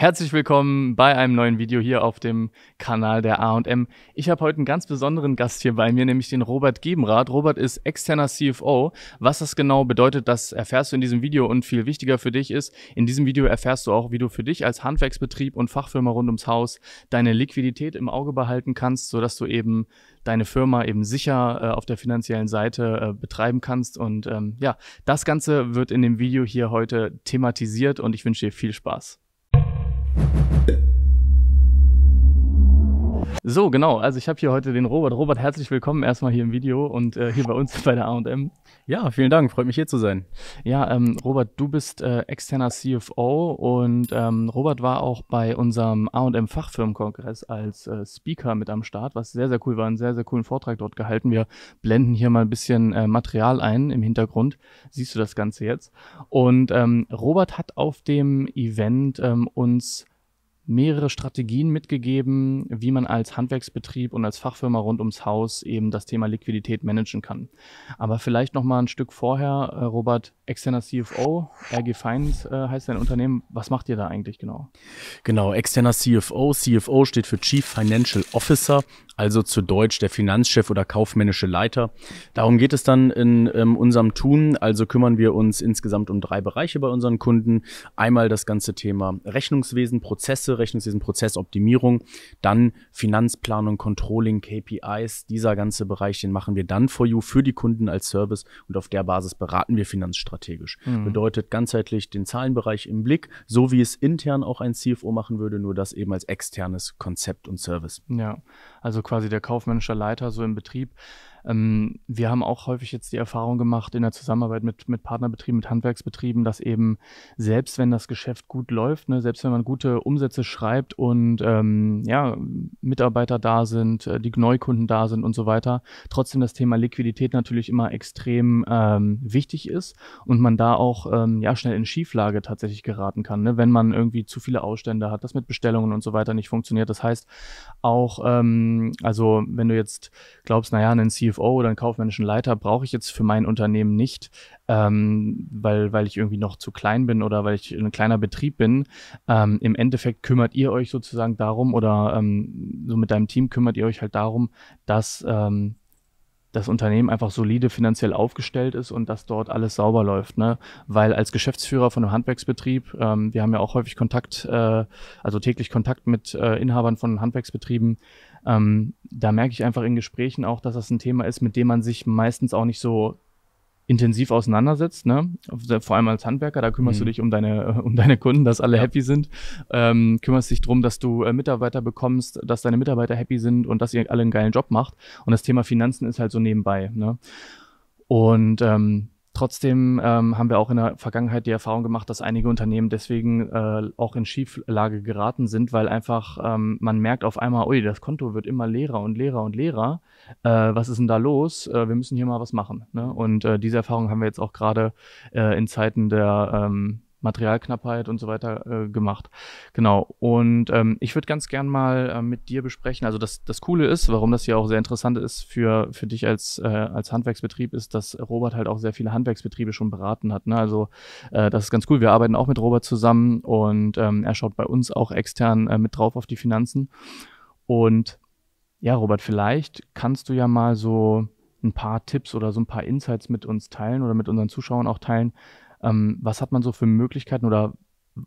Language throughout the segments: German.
Herzlich willkommen bei einem neuen Video hier auf dem Kanal der A&M. Ich habe heute einen ganz besonderen Gast hier bei mir, nämlich den Robert Gebenrath. Robert ist externer CFO. Was das genau bedeutet, das erfährst du in diesem Video und viel wichtiger für dich ist, in diesem Video erfährst du auch, wie du für dich als Handwerksbetrieb und Fachfirma rund ums Haus deine Liquidität im Auge behalten kannst, sodass du eben deine Firma eben sicher äh, auf der finanziellen Seite äh, betreiben kannst. Und ähm, ja, das Ganze wird in dem Video hier heute thematisiert und ich wünsche dir viel Spaß. Yeah. So, genau. Also ich habe hier heute den Robert. Robert, herzlich willkommen erstmal hier im Video und äh, hier bei uns bei der A&M. Ja, vielen Dank. Freut mich hier zu sein. Ja, ähm, Robert, du bist äh, externer CFO und ähm, Robert war auch bei unserem A&M Fachfirmenkongress als äh, Speaker mit am Start, was sehr, sehr cool war. Einen sehr, sehr coolen Vortrag dort gehalten. Wir blenden hier mal ein bisschen äh, Material ein im Hintergrund. Siehst du das Ganze jetzt? Und ähm, Robert hat auf dem Event ähm, uns mehrere Strategien mitgegeben, wie man als Handwerksbetrieb und als Fachfirma rund ums Haus eben das Thema Liquidität managen kann. Aber vielleicht noch mal ein Stück vorher, äh, Robert, externer CFO, RG Finance äh, heißt dein Unternehmen. Was macht ihr da eigentlich genau? Genau, externer CFO. CFO steht für Chief Financial Officer, also zu Deutsch der Finanzchef oder kaufmännische Leiter. Darum geht es dann in ähm, unserem Tun. Also kümmern wir uns insgesamt um drei Bereiche bei unseren Kunden. Einmal das ganze Thema Rechnungswesen, Prozesse, Rechnungswesen, Prozessoptimierung, dann Finanzplanung, Controlling, KPIs. Dieser ganze Bereich, den machen wir dann for you für die Kunden als Service und auf der Basis beraten wir Finanzstrategien strategisch. Mhm. Bedeutet ganzheitlich den Zahlenbereich im Blick, so wie es intern auch ein CFO machen würde, nur das eben als externes Konzept und Service. Ja, also quasi der kaufmännische Leiter so im Betrieb ähm, wir haben auch häufig jetzt die Erfahrung gemacht in der Zusammenarbeit mit, mit Partnerbetrieben, mit Handwerksbetrieben, dass eben selbst wenn das Geschäft gut läuft, ne, selbst wenn man gute Umsätze schreibt und ähm, ja, Mitarbeiter da sind, äh, die Neukunden da sind und so weiter, trotzdem das Thema Liquidität natürlich immer extrem ähm, wichtig ist und man da auch ähm, ja, schnell in Schieflage tatsächlich geraten kann, ne, wenn man irgendwie zu viele Ausstände hat, das mit Bestellungen und so weiter nicht funktioniert. Das heißt auch, ähm, also wenn du jetzt glaubst, naja, einen CFO CFO oder einen kaufmännischen Leiter brauche ich jetzt für mein Unternehmen nicht, ähm, weil, weil ich irgendwie noch zu klein bin oder weil ich ein kleiner Betrieb bin. Ähm, Im Endeffekt kümmert ihr euch sozusagen darum oder ähm, so mit deinem Team kümmert ihr euch halt darum, dass ähm, das Unternehmen einfach solide finanziell aufgestellt ist und dass dort alles sauber läuft. Ne? Weil als Geschäftsführer von einem Handwerksbetrieb, ähm, wir haben ja auch häufig Kontakt, äh, also täglich Kontakt mit äh, Inhabern von Handwerksbetrieben, ähm, da merke ich einfach in Gesprächen auch, dass das ein Thema ist, mit dem man sich meistens auch nicht so intensiv auseinandersetzt, ne? Vor allem als Handwerker, da kümmerst mhm. du dich um deine, um deine Kunden, dass alle ja. happy sind, ähm, kümmerst dich darum, dass du äh, Mitarbeiter bekommst, dass deine Mitarbeiter happy sind und dass ihr alle einen geilen Job macht. Und das Thema Finanzen ist halt so nebenbei, ne? Und ähm, Trotzdem ähm, haben wir auch in der Vergangenheit die Erfahrung gemacht, dass einige Unternehmen deswegen äh, auch in Schieflage geraten sind, weil einfach ähm, man merkt auf einmal, ui, das Konto wird immer leerer und leerer und leerer. Äh, was ist denn da los? Äh, wir müssen hier mal was machen. Ne? Und äh, diese Erfahrung haben wir jetzt auch gerade äh, in Zeiten der ähm, Materialknappheit und so weiter äh, gemacht. Genau. Und ähm, ich würde ganz gern mal äh, mit dir besprechen. Also das, das Coole ist, warum das hier auch sehr interessant ist für, für dich als, äh, als Handwerksbetrieb, ist, dass Robert halt auch sehr viele Handwerksbetriebe schon beraten hat. Ne? Also äh, das ist ganz cool. Wir arbeiten auch mit Robert zusammen und ähm, er schaut bei uns auch extern äh, mit drauf auf die Finanzen. Und ja, Robert, vielleicht kannst du ja mal so ein paar Tipps oder so ein paar Insights mit uns teilen oder mit unseren Zuschauern auch teilen ähm, was hat man so für Möglichkeiten oder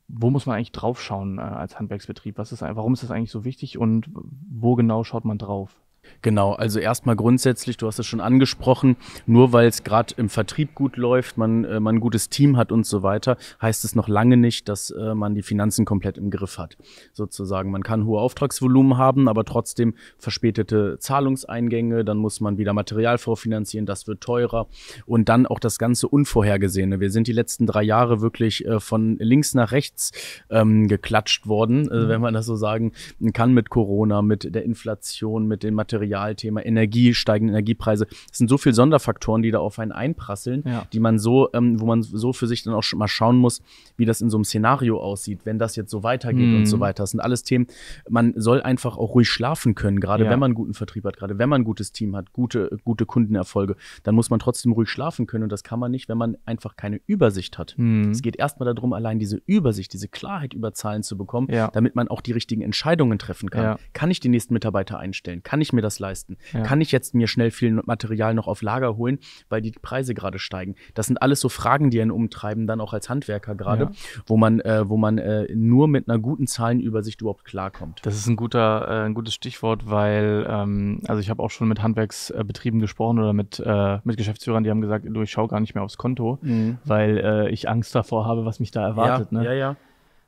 wo muss man eigentlich draufschauen äh, als Handwerksbetrieb? Was ist, warum ist das eigentlich so wichtig und wo genau schaut man drauf? Genau, also erstmal grundsätzlich, du hast es schon angesprochen, nur weil es gerade im Vertrieb gut läuft, man, äh, man ein gutes Team hat und so weiter, heißt es noch lange nicht, dass äh, man die Finanzen komplett im Griff hat. Sozusagen, man kann hohe Auftragsvolumen haben, aber trotzdem verspätete Zahlungseingänge, dann muss man wieder Material vorfinanzieren, das wird teurer und dann auch das ganze Unvorhergesehene. Wir sind die letzten drei Jahre wirklich äh, von links nach rechts ähm, geklatscht worden, äh, mhm. wenn man das so sagen kann, mit Corona, mit der Inflation, mit den Materialien. Materialthema, Energie, steigende Energiepreise. Es sind so viele Sonderfaktoren, die da auf einen einprasseln, ja. die man so, ähm, wo man so für sich dann auch schon mal schauen muss, wie das in so einem Szenario aussieht, wenn das jetzt so weitergeht mhm. und so mhm. weiter. Das sind alles Themen, man soll einfach auch ruhig schlafen können, gerade ja. wenn man einen guten Vertrieb hat, gerade wenn man ein gutes Team hat, gute, gute Kundenerfolge, dann muss man trotzdem ruhig schlafen können und das kann man nicht, wenn man einfach keine Übersicht hat. Mhm. Es geht erstmal darum, allein diese Übersicht, diese Klarheit über Zahlen zu bekommen, ja. damit man auch die richtigen Entscheidungen treffen kann. Kann ich die nächsten Mitarbeiter einstellen? Kann ich mir mir das leisten? Ja. Kann ich jetzt mir schnell viel Material noch auf Lager holen, weil die Preise gerade steigen? Das sind alles so Fragen, die einen umtreiben, dann auch als Handwerker gerade, ja. wo man, äh, wo man äh, nur mit einer guten Zahlenübersicht überhaupt klarkommt. Das ist ein, guter, äh, ein gutes Stichwort, weil, ähm, also ich habe auch schon mit Handwerksbetrieben gesprochen oder mit, äh, mit Geschäftsführern, die haben gesagt, du, ich schaue gar nicht mehr aufs Konto, mhm. weil äh, ich Angst davor habe, was mich da erwartet. Ja, ne? ja. ja.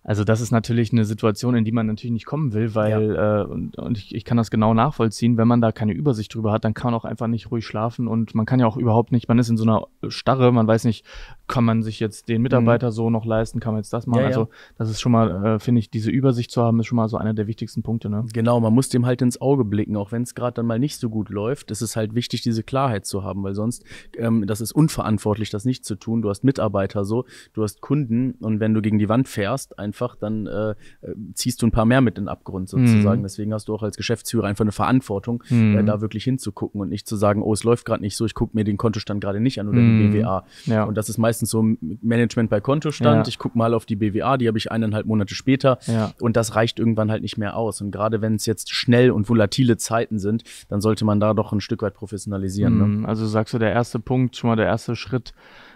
Also das ist natürlich eine Situation, in die man natürlich nicht kommen will, weil ja. äh, und, und ich, ich, kann das genau nachvollziehen, wenn man da keine Übersicht drüber hat, dann kann man auch einfach nicht ruhig schlafen und man kann ja auch überhaupt nicht, man ist in so einer Starre, man weiß nicht, kann man sich jetzt den mhm. Mitarbeiter mhm. so noch leisten, kann man jetzt das machen. Ja, ja. Also das ist schon mal, äh, finde ich, diese Übersicht zu haben, ist schon mal so einer der wichtigsten Punkte. Ne? Genau, man muss dem halt ins Auge blicken, auch wenn es gerade dann mal nicht so gut läuft, ist es halt wichtig, diese Klarheit zu haben, weil sonst, ähm, das ist unverantwortlich, das nicht zu tun. Du hast Mitarbeiter so, du hast Kunden und wenn du gegen die Wand fährst, ein einfach, dann äh, äh, ziehst du ein paar mehr mit in den Abgrund sozusagen. Mhm. Deswegen hast du auch als Geschäftsführer einfach eine Verantwortung, mhm. äh, da wirklich hinzugucken und nicht zu sagen, oh, es läuft gerade nicht so, ich gucke mir den Kontostand gerade nicht an oder mhm. die BWA. Ja. Und das ist meistens so Management bei Kontostand. Ja. Ich gucke mal auf die BWA, die habe ich eineinhalb Monate später ja. und das reicht irgendwann halt nicht mehr aus. Und gerade wenn es jetzt schnell und volatile Zeiten sind, dann sollte man da doch ein Stück weit professionalisieren. Ne? Mhm. Also sagst du, der erste Punkt, schon mal der erste Schritt,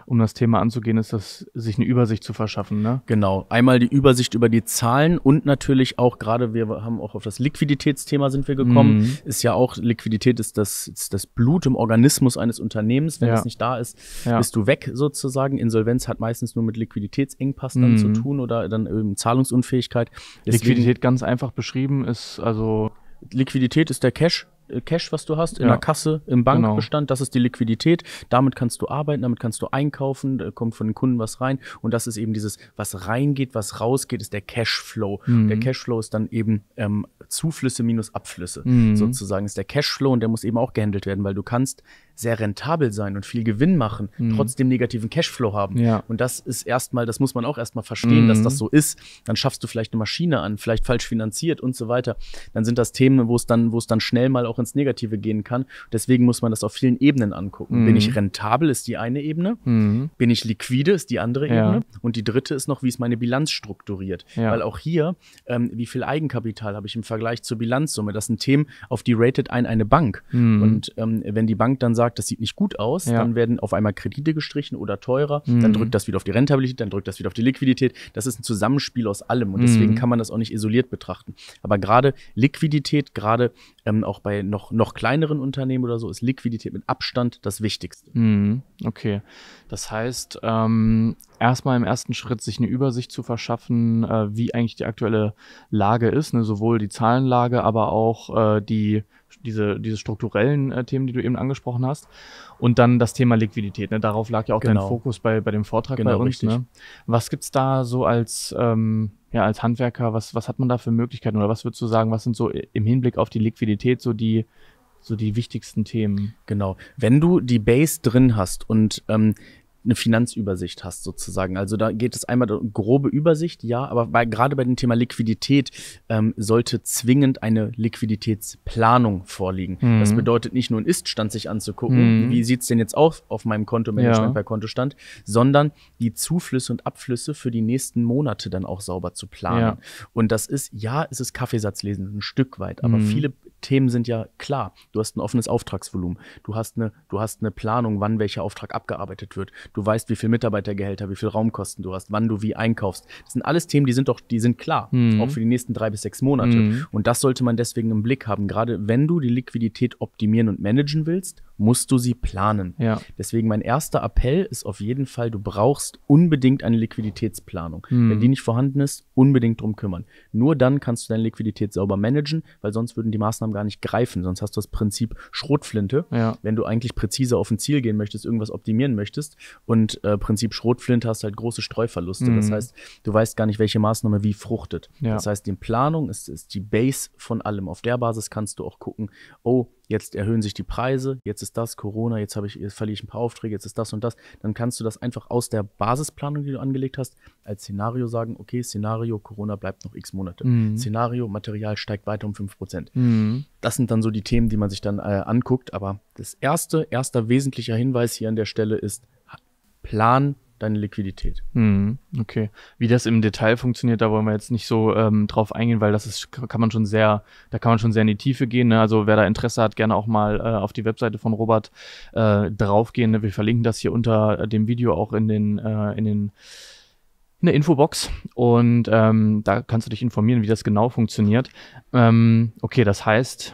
um das Thema anzugehen, ist das, sich eine Übersicht zu verschaffen. Ne? Genau. Einmal die Übersicht über die Zahlen und natürlich auch gerade, wir haben auch auf das Liquiditätsthema sind wir gekommen. Mhm. Ist ja auch, Liquidität ist das, ist das Blut im Organismus eines Unternehmens. Wenn ja. es nicht da ist, ja. bist du weg sozusagen. Insolvenz hat meistens nur mit Liquiditätsengpass dann mhm. zu tun oder dann eben Zahlungsunfähigkeit. Deswegen Liquidität ganz einfach beschrieben ist also Liquidität ist der Cash, äh, Cash, was du hast, in ja. der Kasse, im Bankbestand, genau. das ist die Liquidität. Damit kannst du arbeiten, damit kannst du einkaufen, da kommt von den Kunden was rein. Und das ist eben dieses, was reingeht, was rausgeht, ist der Cashflow. Mhm. Der Cashflow ist dann eben ähm, Zuflüsse minus Abflüsse. Mhm. Sozusagen ist der Cashflow und der muss eben auch gehandelt werden, weil du kannst sehr rentabel sein und viel Gewinn machen, mhm. trotzdem negativen Cashflow haben. Ja. Und das ist erstmal, das muss man auch erstmal verstehen, mhm. dass das mhm. so ist. Dann schaffst du vielleicht eine Maschine an, vielleicht falsch finanziert und so weiter. Dann sind das Themen, wo es dann, wo es dann schnell mal auch ins Negative gehen kann. Deswegen muss man das auf vielen Ebenen angucken. Mhm. Bin ich rentabel, ist die eine Ebene. Mhm. Bin ich liquide, ist die andere ja. Ebene. Und die dritte ist noch, wie ist meine Bilanz strukturiert. Ja. Weil auch hier, ähm, wie viel Eigenkapital habe ich im Vergleich zur Bilanzsumme? Das sind Themen, auf die rated ein eine Bank. Mhm. Und ähm, wenn die Bank dann sagt, sagt, das sieht nicht gut aus, ja. dann werden auf einmal Kredite gestrichen oder teurer, mhm. dann drückt das wieder auf die Rentabilität, dann drückt das wieder auf die Liquidität. Das ist ein Zusammenspiel aus allem und mhm. deswegen kann man das auch nicht isoliert betrachten. Aber gerade Liquidität, gerade ähm, auch bei noch, noch kleineren Unternehmen oder so, ist Liquidität mit Abstand das Wichtigste. Mhm. Okay. Das heißt, ähm, erstmal im ersten Schritt sich eine Übersicht zu verschaffen, äh, wie eigentlich die aktuelle Lage ist, ne? sowohl die Zahlenlage, aber auch äh, die diese, diese strukturellen äh, Themen, die du eben angesprochen hast. Und dann das Thema Liquidität. Ne? Darauf lag ja auch genau. dein Fokus bei, bei dem Vortrag genau, bei uns. Richtig. Ne? Was es da so als, ähm, ja, als Handwerker, was, was hat man da für Möglichkeiten oder was würdest du sagen, was sind so im Hinblick auf die Liquidität so die, so die wichtigsten Themen? Genau. Wenn du die Base drin hast und ähm, eine Finanzübersicht hast sozusagen. Also da geht es einmal um grobe Übersicht, ja, aber bei, gerade bei dem Thema Liquidität ähm, sollte zwingend eine Liquiditätsplanung vorliegen. Mhm. Das bedeutet nicht nur einen Iststand sich anzugucken, mhm. wie es denn jetzt aus auf meinem Kontomanagement ja. bei Kontostand, sondern die Zuflüsse und Abflüsse für die nächsten Monate dann auch sauber zu planen. Ja. Und das ist, ja, es ist Kaffeesatzlesen ein Stück weit, aber mhm. viele Themen sind ja klar. Du hast ein offenes Auftragsvolumen. Du hast eine, du hast eine Planung, wann welcher Auftrag abgearbeitet wird. Du weißt, wie viel Mitarbeitergehälter, wie viel Raumkosten du hast, wann du wie einkaufst. Das sind alles Themen, die sind doch, die sind klar. Mhm. Auch für die nächsten drei bis sechs Monate. Mhm. Und das sollte man deswegen im Blick haben. Gerade wenn du die Liquidität optimieren und managen willst musst du sie planen. Ja. Deswegen mein erster Appell ist auf jeden Fall, du brauchst unbedingt eine Liquiditätsplanung. Mhm. Wenn die nicht vorhanden ist, unbedingt drum kümmern. Nur dann kannst du deine Liquidität sauber managen, weil sonst würden die Maßnahmen gar nicht greifen. Sonst hast du das Prinzip Schrotflinte, ja. wenn du eigentlich präzise auf ein Ziel gehen möchtest, irgendwas optimieren möchtest. Und äh, Prinzip Schrotflinte hast halt große Streuverluste. Mhm. Das hm. heißt, du weißt gar nicht, welche Maßnahme wie fruchtet. Ja. Das heißt, die Planung ist, ist die Base von allem. Auf der Basis kannst du auch gucken, oh, jetzt erhöhen sich die Preise, jetzt ist das Corona, jetzt, ich, jetzt verliere ich ein paar Aufträge, jetzt ist das und das, dann kannst du das einfach aus der Basisplanung, die du angelegt hast, als Szenario sagen, okay, Szenario, Corona bleibt noch x Monate. Mhm. Szenario, Material steigt weiter um 5%. Mhm. Das sind dann so die Themen, die man sich dann äh, anguckt. Aber das erste, erster wesentlicher Hinweis hier an der Stelle ist, plan deine Liquidität. Hm, okay. Wie das im Detail funktioniert, da wollen wir jetzt nicht so ähm, drauf eingehen, weil das ist, kann man schon sehr, da kann man schon sehr in die Tiefe gehen. Ne? Also wer da Interesse hat, gerne auch mal äh, auf die Webseite von Robert äh, draufgehen. Ne? Wir verlinken das hier unter dem Video auch in den, äh, in den in der Infobox und ähm, da kannst du dich informieren, wie das genau funktioniert. Ähm, okay, das heißt,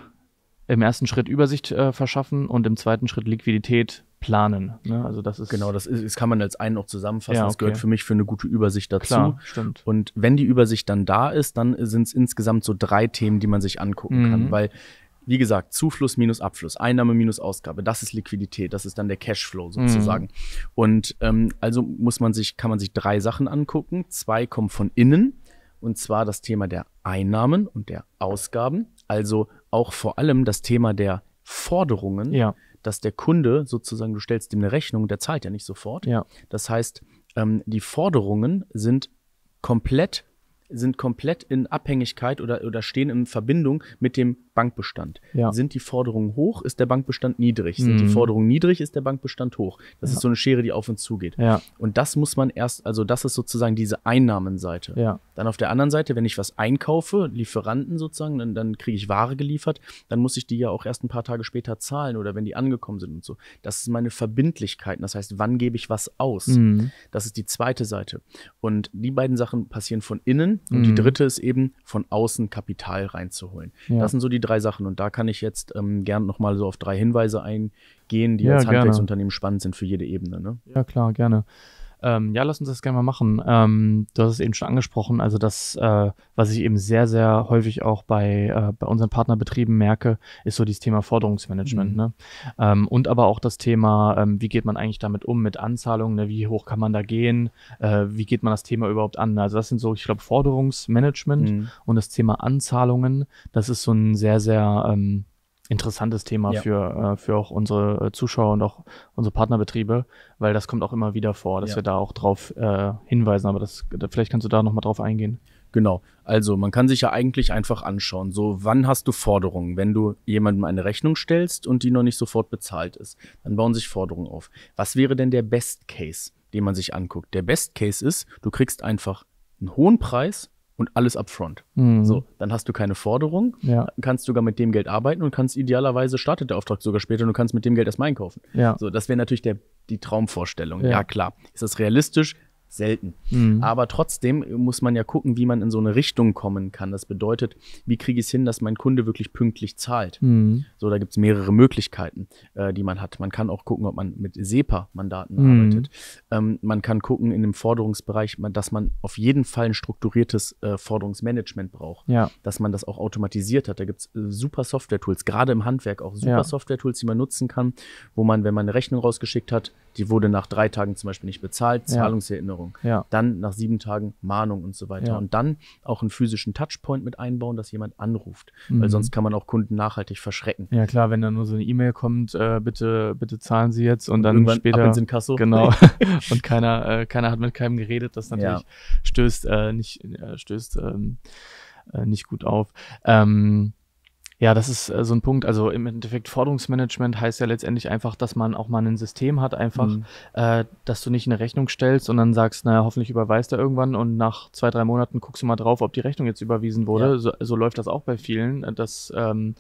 im ersten Schritt Übersicht äh, verschaffen und im zweiten Schritt Liquidität planen. Ne? Also das ist genau, das, ist, das kann man als einen noch zusammenfassen. Ja, okay. Das gehört für mich für eine gute Übersicht dazu. Klar, stimmt. Und wenn die Übersicht dann da ist, dann sind es insgesamt so drei Themen, die man sich angucken mhm. kann, weil wie gesagt, Zufluss minus Abfluss, Einnahme minus Ausgabe, das ist Liquidität, das ist dann der Cashflow sozusagen. Mhm. Und ähm, also muss man sich, kann man sich drei Sachen angucken. Zwei kommen von innen, und zwar das Thema der Einnahmen und der Ausgaben, also auch vor allem das Thema der Forderungen. Ja dass der Kunde sozusagen, du stellst ihm eine Rechnung, der zahlt ja nicht sofort. Ja. Das heißt, ähm, die Forderungen sind komplett sind komplett in Abhängigkeit oder, oder stehen in Verbindung mit dem Bankbestand. Ja. Sind die Forderungen hoch, ist der Bankbestand niedrig. Mhm. Sind die mhm. Forderungen niedrig, ist der Bankbestand hoch. Das ja. ist so eine Schere, die auf uns zugeht. Ja. Und das muss man erst, also das ist sozusagen diese Einnahmenseite. Ja. Dann auf der anderen Seite, wenn ich was einkaufe, Lieferanten sozusagen, dann, dann kriege ich Ware geliefert, dann muss ich die ja auch erst ein paar Tage später zahlen oder wenn die angekommen sind und so. Das ist meine Verbindlichkeiten. Das heißt, wann gebe ich was aus? Mhm. Das ist die zweite Seite. Und die beiden Sachen passieren von innen und mhm. die dritte ist eben von außen Kapital reinzuholen. Das sind so die drei Sachen und da kann ich jetzt ähm, gern nochmal so auf drei Hinweise eingehen, die ja, als Handwerksunternehmen spannend sind für jede Ebene. Ne? Ja, klar, gerne. Ähm, ja, lass uns das gerne mal machen. Ähm, du hast es eben schon angesprochen, also das, äh, was ich eben sehr, sehr häufig auch bei, äh, bei unseren Partnerbetrieben merke, ist so dieses Thema Forderungsmanagement. Mhm. Ne? Ähm, und aber auch das Thema, ähm, wie geht man eigentlich damit um mit Anzahlungen, ne? wie hoch kann man da gehen, äh, wie geht man das Thema überhaupt an. Also das sind so, ich glaube, Forderungsmanagement mhm. und das Thema Anzahlungen, das ist so ein sehr, sehr ähm, interessantes Thema ja. für, äh, für auch unsere äh, Zuschauer und auch unsere Partnerbetriebe, weil das kommt auch immer wieder vor, dass ja. wir da auch drauf äh, hinweisen. Aber das, vielleicht kannst du da nochmal drauf eingehen. Genau. Also man kann sich ja eigentlich einfach anschauen, so wann hast du Forderungen? Wenn du jemandem eine Rechnung stellst und die noch nicht sofort bezahlt ist, dann bauen sich Forderungen auf. Was wäre denn der Best Case, den man sich anguckt? Der Best Case ist, du kriegst einfach einen hohen Preis und alles upfront. Mhm. So, dann hast du keine Forderung, ja. kannst sogar mit dem Geld arbeiten und kannst idealerweise startet der Auftrag sogar später und du kannst mit dem Geld erstmal einkaufen. Ja. So, das wäre natürlich der, die Traumvorstellung. Ja. ja. klar. Ist das realistisch? selten. Mhm. Aber trotzdem muss man ja gucken, wie man in so eine Richtung kommen kann. Das bedeutet, wie kriege ich es hin, dass mein Kunde wirklich pünktlich zahlt? Mhm. So, da gibt es mehrere Möglichkeiten, äh, die man hat. Man kann auch gucken, ob man mit SEPA-Mandaten mhm. arbeitet. Ähm, man kann gucken in dem Forderungsbereich, dass man auf jeden Fall ein strukturiertes äh, Forderungsmanagement braucht. Ja. Dass man das auch automatisiert hat. Da gibt es äh, super Software-Tools, gerade im Handwerk auch super ja. Software-Tools, die man nutzen kann, wo man, wenn man eine Rechnung rausgeschickt hat, die wurde nach drei Tagen zum Beispiel nicht bezahlt, Zahlungserinnerung Veränderung. Ja. Dann nach sieben Tagen Mahnung und so weiter. Ja. Und dann auch einen physischen Touchpoint mit einbauen, dass jemand anruft. Mhm. Weil sonst kann man auch Kunden nachhaltig verschrecken. Ja klar, wenn dann nur so eine E-Mail kommt, äh, bitte, bitte zahlen Sie jetzt und, und dann irgendwann später. Ab ins Inkasso. Genau. und keiner, äh, keiner hat mit keinem geredet, das natürlich ja. stößt äh, nicht, äh, stößt ähm, äh, nicht gut auf. Ähm, ja, das ist äh, so ein Punkt. Also im Endeffekt Forderungsmanagement heißt ja letztendlich einfach, dass man auch mal ein System hat, einfach, mhm. äh, dass du nicht eine Rechnung stellst und dann sagst, naja, hoffentlich überweist er irgendwann und nach zwei, drei Monaten guckst du mal drauf, ob die Rechnung jetzt überwiesen wurde. Ja. So, so, läuft das auch bei vielen, äh, dass, ähm,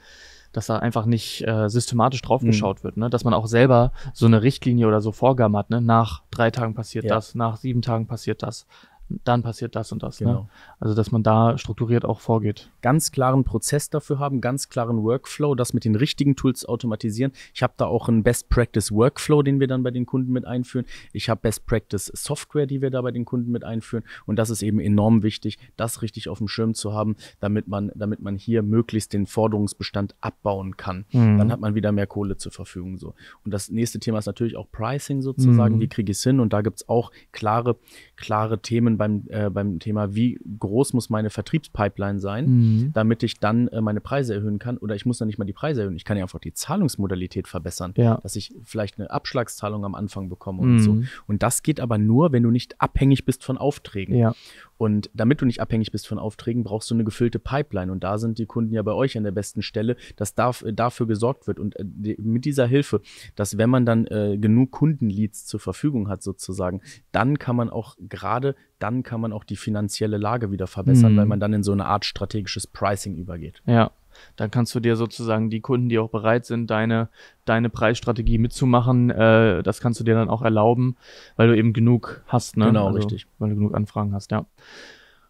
dass da einfach nicht äh, systematisch draufgeschaut mhm. wird, ne? dass man auch selber so eine Richtlinie oder so Vorgaben hat, ne? nach drei Tagen passiert ja. das, nach sieben Tagen passiert das dann passiert das und das. Ne? Genau. Ne? Also, dass man da strukturiert auch vorgeht. Ganz klaren Prozess dafür haben, ganz klaren Workflow, das mit den richtigen Tools automatisieren. Ich habe da auch einen Best Practice Workflow, den wir dann bei den Kunden mit einführen. Ich habe Best Practice Software, die wir da bei den Kunden mit einführen. Und das ist eben enorm wichtig, das richtig auf dem Schirm zu haben, damit man, damit man hier möglichst den Forderungsbestand abbauen kann. Mhm. Dann hat man wieder mehr Kohle zur Verfügung. So. Und das nächste Thema ist natürlich auch Pricing sozusagen. Mhm. Wie kriege ich es hin? Und da gibt es auch klare, klare Themen bin beim, äh, beim Thema, wie groß muss meine Vertriebspipeline sein, mhm. damit ich dann äh, meine Preise erhöhen kann. Oder ich muss dann nicht mal die Preise erhöhen, ich kann ja einfach die Zahlungsmodalität verbessern, ja. dass ich vielleicht eine Abschlagszahlung am Anfang bekomme mhm. und so. Mhm. Und das geht aber nur, wenn du nicht abhängig bist von Aufträgen. Ja. Und damit du nicht abhängig bist von Aufträgen, brauchst du eine gefüllte Pipeline. Und da sind die Kunden ja bei euch an der besten Stelle, dass darf, äh, dafür gesorgt wird. Und äh, mit dieser Hilfe, dass wenn man dann äh, genug Kundenleads zur Verfügung hat, sozusagen, dann kann man auch gerade dann kann man auch die finanzielle Lage wieder verbessern, mhm. weil man dann in so eine Art strategisches Pricing übergeht. Ja. Dann kannst du dir sozusagen die Kunden, die auch bereit sind, deine, deine Preisstrategie mitzumachen, äh, das kannst du dir dann auch erlauben, weil du eben genug hast, ne? Genau, also, richtig. Weil du genug Anfragen hast, ja.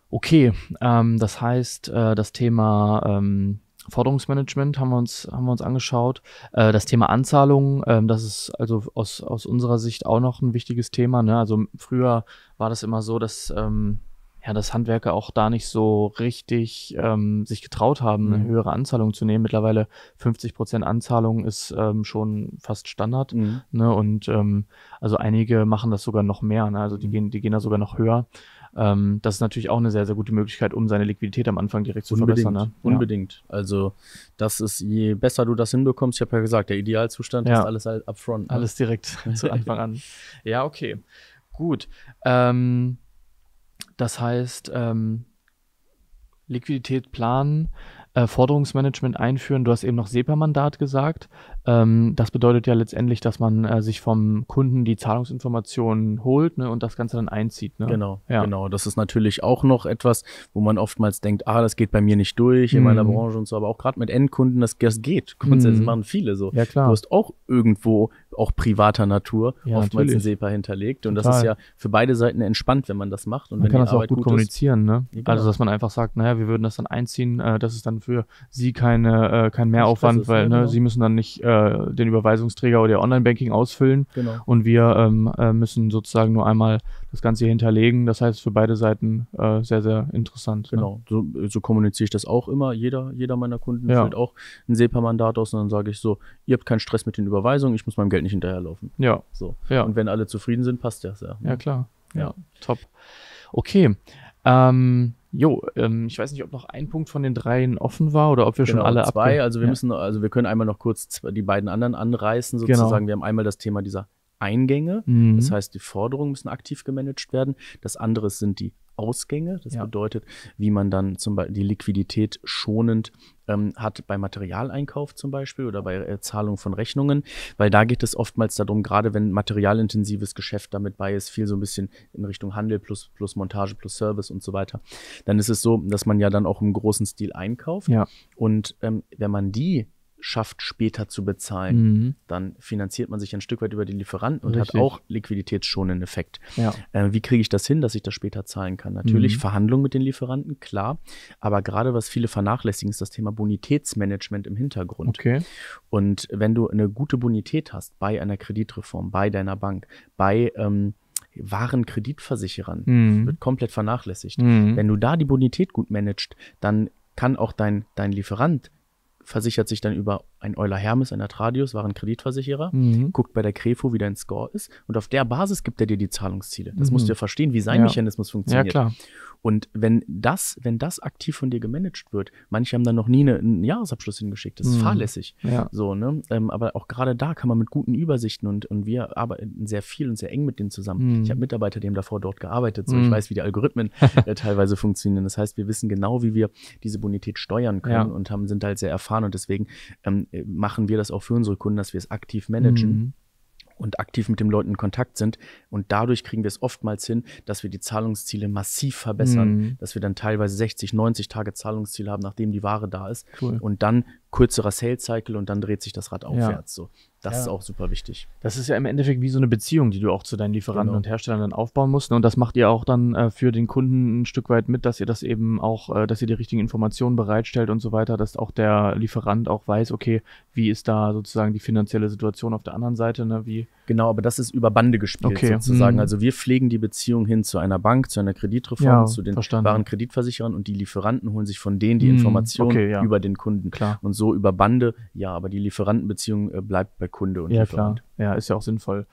Okay, ähm, das heißt, äh, das Thema ähm, Forderungsmanagement haben wir uns, haben wir uns angeschaut. Äh, das Thema Anzahlungen, ähm, das ist also aus, aus unserer Sicht auch noch ein wichtiges Thema. Ne? Also früher war das immer so, dass ähm, ja, dass Handwerker auch da nicht so richtig ähm, sich getraut haben, mhm. eine höhere Anzahlung zu nehmen. Mittlerweile 50 Anzahlung ist ähm, schon fast Standard. Mhm. Ne? Und ähm, also einige machen das sogar noch mehr. Ne? Also die mhm. gehen, die gehen da sogar noch höher. Ähm, das ist natürlich auch eine sehr, sehr gute Möglichkeit, um seine Liquidität am Anfang direkt zu Unbedingt. verbessern. Ne? Unbedingt. Ja. Also, das ist, je besser du das hinbekommst, ich habe ja gesagt, der Idealzustand ja. ist alles halt upfront. Ne? Alles direkt zu Anfang an. Ja, okay. Gut. Ähm, das heißt, ähm, Liquidität planen, äh, Forderungsmanagement einführen. Du hast eben noch SEPA-Mandat gesagt. Ähm, das bedeutet ja letztendlich, dass man äh, sich vom Kunden die Zahlungsinformationen holt ne, und das Ganze dann einzieht. Ne? Genau, ja. genau. Das ist natürlich auch noch etwas, wo man oftmals denkt, ah, das geht bei mir nicht durch in mhm. meiner Branche und so, aber auch gerade mit Endkunden, das, das geht. Grundsätzlich mhm. machen viele so. Ja, klar. Du hast auch irgendwo, auch privater Natur, ja, oftmals ein SEPA hinterlegt. Und Total. das ist ja für beide Seiten entspannt, wenn man das macht. Und man wenn kann das Arbeit auch gut, gut kommunizieren, ist, ne? Genau. Also, dass man einfach sagt, naja, wir würden das dann einziehen, äh, das ist dann für sie keine, äh, kein Mehraufwand, weil ne, genau. sie müssen dann nicht äh, den Überweisungsträger oder ihr Online-Banking ausfüllen. Genau. Und wir ähm, äh, müssen sozusagen nur einmal das Ganze hinterlegen. Das heißt, für beide Seiten äh, sehr, sehr interessant. Ne? Genau, ne? so, so, kommuniziere ich das auch immer. Jeder, jeder meiner Kunden ja. füllt auch ein SEPA-Mandat aus und dann sage ich so, ihr habt keinen Stress mit den Überweisungen, ich muss meinem Geld nicht hinterherlaufen. Ja. So. ja. Und wenn alle zufrieden sind, passt das ja. Ne? Ja, klar. Ja, ja. top. Okay. Ähm, Jo, ähm, ich weiß nicht, ob noch ein Punkt von den dreien offen war oder ob wir genau, schon alle zwei. Also wir ja. müssen, also wir können einmal noch kurz die beiden anderen anreißen genau. sozusagen. Genau. Wir haben einmal das Thema dieser Eingänge. Mhm. Das heißt, die Forderungen müssen aktiv gemanagt werden. Das andere sind die Ausgänge. Das ja. bedeutet, wie man dann zum Beispiel die Liquidität schonend ähm, hat bei Materialeinkauf zum Beispiel oder bei äh, Zahlung von Rechnungen, weil da geht es oftmals darum, gerade wenn materialintensives Geschäft damit bei ist, viel so ein bisschen in Richtung Handel plus, plus Montage plus Service und so weiter, dann ist es so, dass man ja dann auch im großen Stil einkauft. Ja. Und ähm, wenn man die schafft, später zu bezahlen, mhm. dann finanziert man sich ein Stück weit über die Lieferanten und Richtig. hat auch liquiditätsschonenden Effekt. Ja. Äh, wie kriege ich das hin, dass ich das später zahlen kann? Natürlich mhm. Verhandlungen mit den Lieferanten, klar. Aber gerade was viele vernachlässigen, ist das Thema Bonitätsmanagement im Hintergrund. Okay. Und wenn du eine gute Bonität hast bei einer Kreditreform, bei deiner Bank, bei ähm, wahren Kreditversicherern, mhm. wird komplett vernachlässigt. Mhm. Wenn du da die Bonität gut managst, dann kann auch dein, dein Lieferant versichert sich dann über ein Euler Hermes, ein Atradius, war ein Kreditversicherer, mhm. guckt bei der Krefo, wie dein Score ist und auf der Basis gibt er dir die Zahlungsziele. Das mhm. musst du ja verstehen, wie sein ja. Mechanismus funktioniert. Ja, klar. Und wenn das, wenn das aktiv von dir gemanagt wird, manche haben dann noch nie eine, einen Jahresabschluss hingeschickt, das ist mhm. fahrlässig. Ja. So, ne? Ähm, aber auch gerade da kann man mit guten Übersichten und, und wir arbeiten sehr viel und sehr eng mit denen zusammen. Mhm. Ich habe Mitarbeiter, die haben davor dort gearbeitet, so ich mhm. weiß, wie die Algorithmen äh, teilweise funktionieren. Das heißt, wir wissen genau, wie wir diese Bonität steuern können ja. und haben, sind halt sehr erfahren erfahren. Und deswegen ähm, machen wir das auch für unsere Kunden, dass wir es aktiv managen. Mhm und aktiv mit den Leuten in Kontakt sind. Und dadurch kriegen wir es oftmals hin, dass wir die Zahlungsziele massiv verbessern, mhm. dass wir dann teilweise 60, 90 Tage Zahlungsziel haben, nachdem die Ware da ist. Cool. Und dann kürzerer Sales Cycle und dann dreht sich das Rad aufwärts. Ja. So. Das ja. ist auch super wichtig. Das ist ja im Endeffekt wie so eine Beziehung, die du auch zu deinen Lieferanten genau. und Herstellern dann aufbauen musst. Ne? Und das macht ihr auch dann äh, für den Kunden ein Stück weit mit, dass ihr das eben auch, äh, dass ihr die richtigen Informationen bereitstellt und so weiter, dass auch der Lieferant auch weiß, okay, wie ist da sozusagen die finanzielle Situation auf der anderen Seite, ne? Wie genau, aber das ist über Bande gespielt okay. Mhm. sozusagen. Mhm. Also wir pflegen die Beziehung hin zu einer Bank, zu einer Kreditreform, ja, zu den verstanden. wahren Kreditversicherern und die Lieferanten holen sich von denen die mhm. Informationen okay, ja. über den Kunden. Klar. Und so so über Bande, ja, aber die Lieferantenbeziehung äh, bleibt bei Kunde und ja, Lieferant. Klar. Ja, ist ja auch sinnvoll.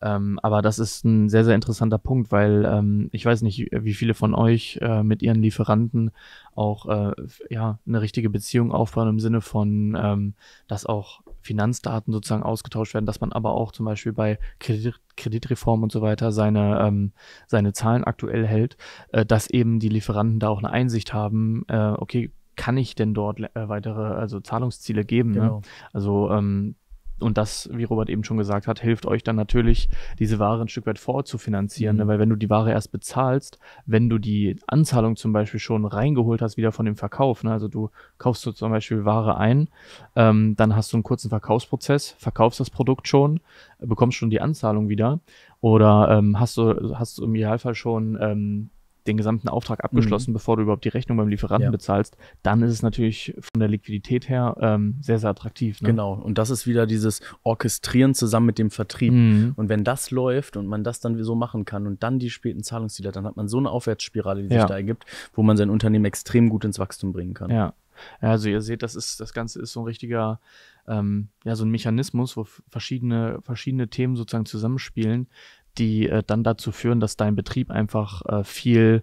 Ähm, aber das ist ein sehr, sehr interessanter Punkt, weil ähm, ich weiß nicht, wie viele von euch äh, mit ihren Lieferanten auch äh, ja, eine richtige Beziehung aufbauen im Sinne von, ähm, dass auch Finanzdaten sozusagen ausgetauscht werden, dass man aber auch zum Beispiel bei Kredit, Kreditreform und so weiter seine, ähm, seine Zahlen aktuell hält, äh, dass eben die Lieferanten da auch eine Einsicht haben, äh, okay, kann ich denn dort äh, weitere also Zahlungsziele geben? Ne? Genau. Ne? Also ähm, und das, wie Robert eben schon gesagt hat, hilft euch dann natürlich, diese Ware ein Stück weit vorzufinanzieren, ne? mhm. ne? weil wenn du die Ware erst bezahlst, wenn du die Anzahlung zum Beispiel schon reingeholt hast, wieder von dem Verkauf, ne? also du kaufst du zum Beispiel Ware ein, ähm, dann hast du einen kurzen Verkaufsprozess, verkaufst das Produkt schon, bekommst schon die Anzahlung wieder oder ähm, hast du hast du im Idealfall schon ähm, den gesamten Auftrag mhm. abgeschlossen, mhm. bevor du überhaupt die Rechnung beim Lieferanten ja. bezahlst, dann ist es natürlich von der Liquidität her ähm, sehr, sehr attraktiv. Ne? Genau, und das ist wieder dieses Orchestrieren zusammen mit dem Vertrieb. Mhm. Und wenn das läuft und man das dann so machen kann und dann die späten Zahlungsziele, dann hat man so eine Aufwärtsspirale, die sich da ergibt, wo man sein Unternehmen extrem gut ins Wachstum bringen kann. Ja. Also ihr seht, das ist, das Ganze ist so ein richtiger, ähm, ja, so ein Mechanismus, wo verschiedene, verschiedene Themen sozusagen zusammenspielen, die äh, dann dazu führen, dass dein Betrieb einfach äh, viel,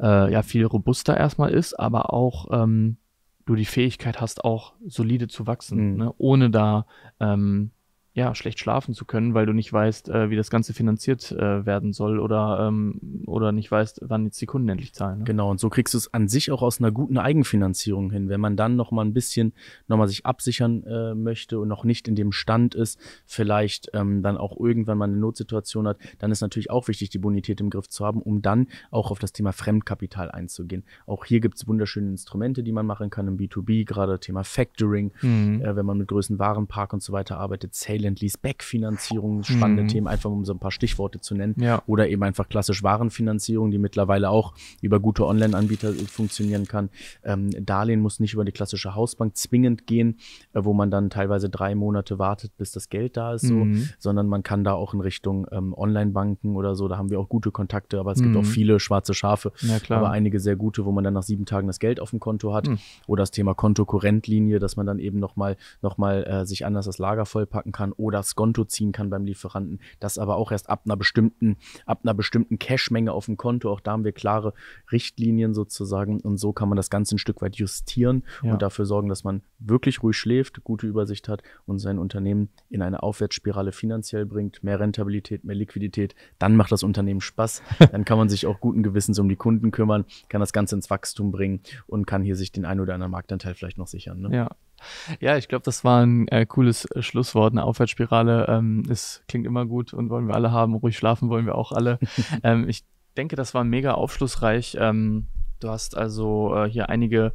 äh, ja, viel robuster erstmal ist, aber auch ähm, du die Fähigkeit hast, auch solide zu wachsen, mhm. ne? ohne da ähm, ja, schlecht schlafen zu können, weil du nicht weißt, äh, wie das Ganze finanziert äh, werden soll oder, ähm, oder nicht weißt, wann jetzt die Kunden endlich zahlen. Ne? Genau, und so kriegst du es an sich auch aus einer guten Eigenfinanzierung hin. Wenn man dann nochmal ein bisschen nochmal sich absichern äh, möchte und noch nicht in dem Stand ist, vielleicht ähm, dann auch irgendwann mal eine Notsituation hat, dann ist natürlich auch wichtig, die Bonität im Griff zu haben, um dann auch auf das Thema Fremdkapital einzugehen. Auch hier gibt es wunderschöne Instrumente, die man machen kann im B2B, gerade Thema Factoring, mhm. Äh, wenn man mit größeren Warenpark und so weiter arbeitet, Sailing Silent Lease Back Finanzierung, hm. spannende mhm. Themen, einfach um so ein paar Stichworte zu nennen. Ja. Oder eben einfach klassisch Warenfinanzierung, die mittlerweile auch über gute Online-Anbieter äh, funktionieren kann. Ähm, Darlehen muss nicht über die klassische Hausbank zwingend gehen, äh, wo man dann teilweise drei Monate wartet, bis das Geld da ist, so, mhm. sondern man kann da auch in Richtung ähm, Online-Banken oder so, da haben wir auch gute Kontakte, aber es mhm. gibt auch mhm. viele schwarze Schafe, ja, aber einige sehr gute, wo man dann nach sieben Tagen das Geld auf dem Konto hat. Mhm. Oder das Thema Kontokorrentlinie, dass man dann eben nochmal noch mal äh, sich anders das Lager vollpacken kann oder Skonto ziehen kann beim Lieferanten. Das aber auch erst ab einer bestimmten, ab einer bestimmten Cashmenge auf dem Konto. Auch da haben wir klare Richtlinien sozusagen. Und so kann man das Ganze ein Stück weit justieren ja. und dafür sorgen, dass man wirklich ruhig schläft, gute Übersicht hat und sein Unternehmen in eine Aufwärtsspirale finanziell bringt, mehr Rentabilität, mehr Liquidität. Dann macht das Unternehmen Spaß. Dann kann man sich auch guten Gewissens um die Kunden kümmern, kann das Ganze ins Wachstum bringen und kann hier sich den einen oder anderen Marktanteil vielleicht noch sichern. Ne? Ja, ja, ich glaube, das war ein äh, cooles äh, Schlusswort. Eine Aufwärtsspirale ähm, ist, klingt immer gut und wollen wir alle haben. Ruhig schlafen wollen wir auch alle. ähm, ich denke, das war mega aufschlussreich. Ähm, du hast also äh, hier einige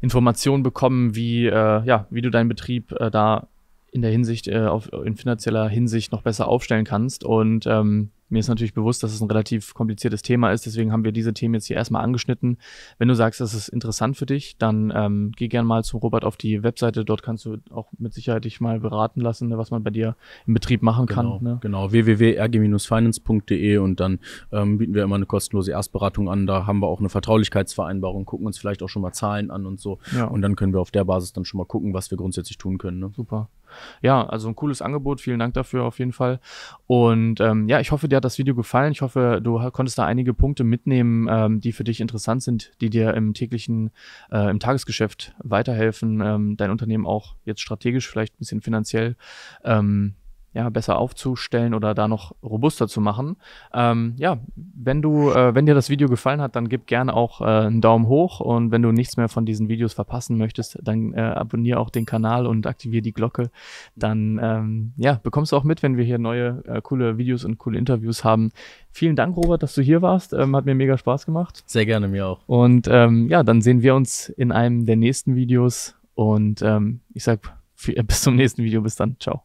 Informationen bekommen, wie, äh, ja, wie du deinen Betrieb äh, da in der Hinsicht, äh, auf, in finanzieller Hinsicht noch besser aufstellen kannst. Und ähm, mir ist natürlich bewusst, dass es ein relativ kompliziertes Thema ist, deswegen haben wir diese Themen jetzt hier erstmal angeschnitten. Wenn du sagst, das ist interessant für dich, dann ähm, geh gerne mal zu Robert auf die Webseite. Dort kannst du auch mit Sicherheit dich mal beraten lassen, ne, was man bei dir im Betrieb machen kann. Genau, ne? genau. www.rg-finance.de und dann ähm, bieten wir immer eine kostenlose Erstberatung an. Da haben wir auch eine Vertraulichkeitsvereinbarung, gucken uns vielleicht auch schon mal Zahlen an und so. Ja. Und dann können wir auf der Basis dann schon mal gucken, was wir grundsätzlich tun können. Ne? Super ja, also ein cooles Angebot. Vielen Dank dafür auf jeden Fall. Und ähm, ja, ich hoffe, dir hat das Video gefallen. Ich hoffe, du konntest da einige Punkte mitnehmen, ähm, die für dich interessant sind, die dir im täglichen, äh, im Tagesgeschäft weiterhelfen, ähm, dein Unternehmen auch jetzt strategisch, vielleicht ein bisschen finanziell ähm, ja, besser aufzustellen oder da noch robuster zu machen. Ähm, ja, wenn du, äh, wenn dir das Video gefallen hat, dann gib gerne auch äh, einen Daumen hoch und wenn du nichts mehr von diesen Videos verpassen möchtest, dann äh, abonniere auch den Kanal und aktiviere die Glocke. Dann ähm, ja, bekommst du auch mit, wenn wir hier neue äh, coole Videos und coole Interviews haben. Vielen Dank, Robert, dass du hier warst. Ähm, hat mir mega Spaß gemacht. Sehr gerne, mir auch. Und ähm, ja, dann sehen wir uns in einem der nächsten Videos und ähm, ich sag viel, bis zum nächsten Video. Bis dann. Ciao.